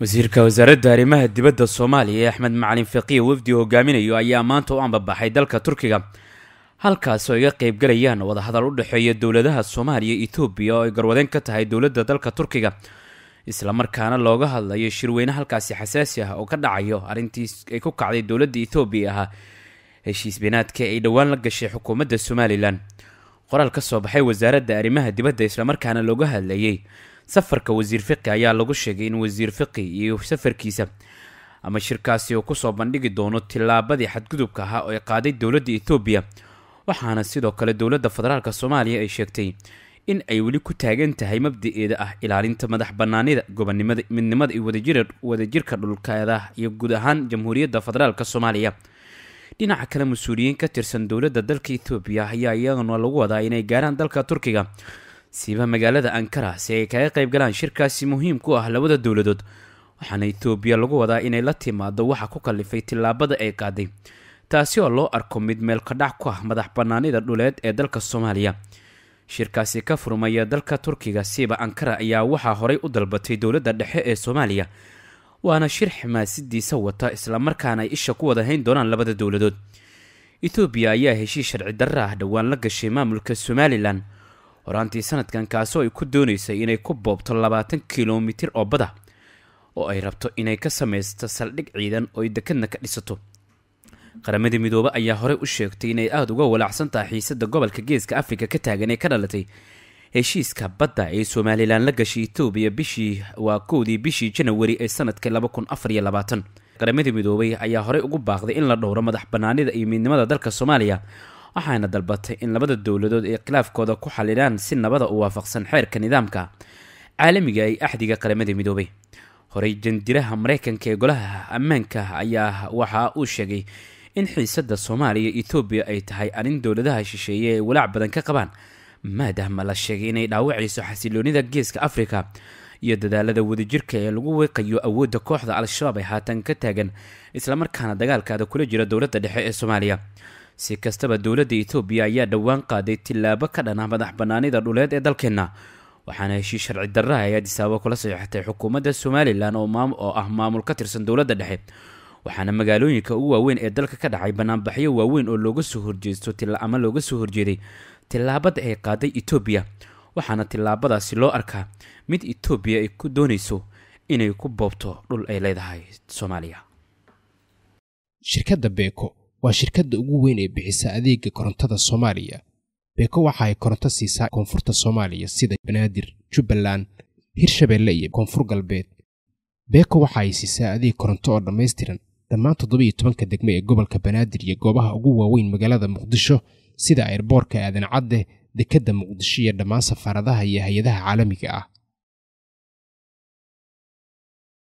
wasiirka wasaaradda arrimaha dibadda soomaaliya axmed macalin faqiih wafdi hogaaminayo ayaa maanta u ambabaxay dalka turkiga halkaas oo iga qaybgalayaan wadahadal u dhexeeya dowladaha soomaaliya ethoobiya oo ay garwadeen ka tahay dowladda dalka turkiga islamarkaana looga hadlayo shirweyne halkaasi xasaasi ah oo ka dhacayo arrintii ay ku kacday dowladda etoobiya ahaa heshiis beenaadkii ay dhowaan la gashay xukuumadda somalilan qoraal ka soo baxay wasaaradda arrimaha dibadda islamarkaana looga hadlayay safarka wasiir fiqi ayaa lagu sheegay in wasiir fiqi iyo safarkiisa ama shirkaasi uu kusoo bandhigi doono tillaabadii xadgudubka ahaa ay qaaday dowladda ethoobiya waxaana sidoo kale dowladda federaalk soomaaliya ay sheegtay in ay weli ku taagan tahay mabda ah ilaalinta madax banaanida gobonimada midnimada iyo wadajirka dhulkeeda iyo guud ahaan jamhuuriyadda federaalk soomaaliya dhinaca kale mas-uuliyiin ka tirsan dowladda dalka ethoobiya ayaa iyaduna lagu wadaa inay gaaraan dalka turkiga siiba magaalada ankara si ay kaga qayb galaan shirkaasi muhiim ku ah labada dowladood waxaana itoobiya lagu wadaa inay la timaado waxa ku kalifay tillaabada ay qaaday taasi oo loo arko mid meel kadhac ku ah madax banaanida dhuleed ee dalka soomaaliya shirkaasi ka furmaya dalka turkiga siiba ankara ayaa waxaa horay u dalbatay dowladda dhexe ee soomaaliya waana shir xamaasidiisa wata islamarkaana ay isha ku wada hayn doonaan labada dowladood itoobiya ayaa heshiis sharci darra ah dhowaan la gashay maamulka somalilan horaantii sanadkan kaasoo ay ku doonaysay inay ku boobto labaatan kilomitir oo bada oo ay rabto inay ka samaysto saldhig ciidan oo ay dekedna ka dhisato qaramada midoobe ayaa horey u sheegtay inay aada uga walaacsan tahay xiisada gobolka geeska afrika ka taagan ee ka dhalatay heshiiska badda ee somalilan la gashay etoobiya bishii waa kowdii bishii janawari ee sanadkii laba kun afar iyo labaatan qaramada midoobay ayaa horey ugu baaqday in la dhowro madax banaanida iyo midnimada dalka soomaaliya waxaana dalbatay in labada dowladood ay khilaafkooda ku xalidaan si nabada u waafaqsan xeerka nidaamka caalamiga ee axdiga qaramada midoobay horey jandiraha mareykanka ee golaha ammaanka ayaa waxa uu sheegay in xiisada soomaaliya ethoobiya ay tahay arrin dowladaha shisheeye ay walaac badan ka qabaan maadaama la sheegay inay dhaawacayso xasiloonida geeska afrika iyo dadaalada wadajirka ee lagu weeqayo awoodda kooxda al-shabaab ee haatan ka taagan islamarkaana dagaalkaada kula jira dowladda dhexe ee soomaaliya si kastaba dowladda etoobiya ayaa dhowaan qaaday tillaabo ka dhan ah madax bannaanida dhuleed ee dalkeenna waxaana heshiis sharci darraha ay adisaabo kula saxiixatay xukuumadda somalilan oo ah maamul ka tirsan dowladda dhexe waxaana magaalooyinka ugu waaweyn ee dalka ka dhacay banaanbaxyo waaweyn oo looga soo horjeesto ama looga soo horjeeday tilaabada ay qaaday etoobiya waxaana tillaabadaasi loo arkaa mid etoobiya ay ku doonayso inay ku boobto dhul ay leedahay soomaaliya shirkadda beeko waa shirkadda ugu weyn ee bixisa adeega korontada soomaaliya beko waxa ay koronto siisaa koonfurta soomaaliya sida banaadir jubbaland hirshabeelle iyo koonfur galbeed beko waxa ay siisaa adeeg koronto oo dhammaystiran dhammaan toddobiyo tobanka degmo ee gobolka banaadir iyo goobaha ugu waaweyn magaalada muqdisho sida airboorka aadan cadde dekedda muqdisho iyo dhammaan safaaradaha iyo hay-adaha caalamiga ah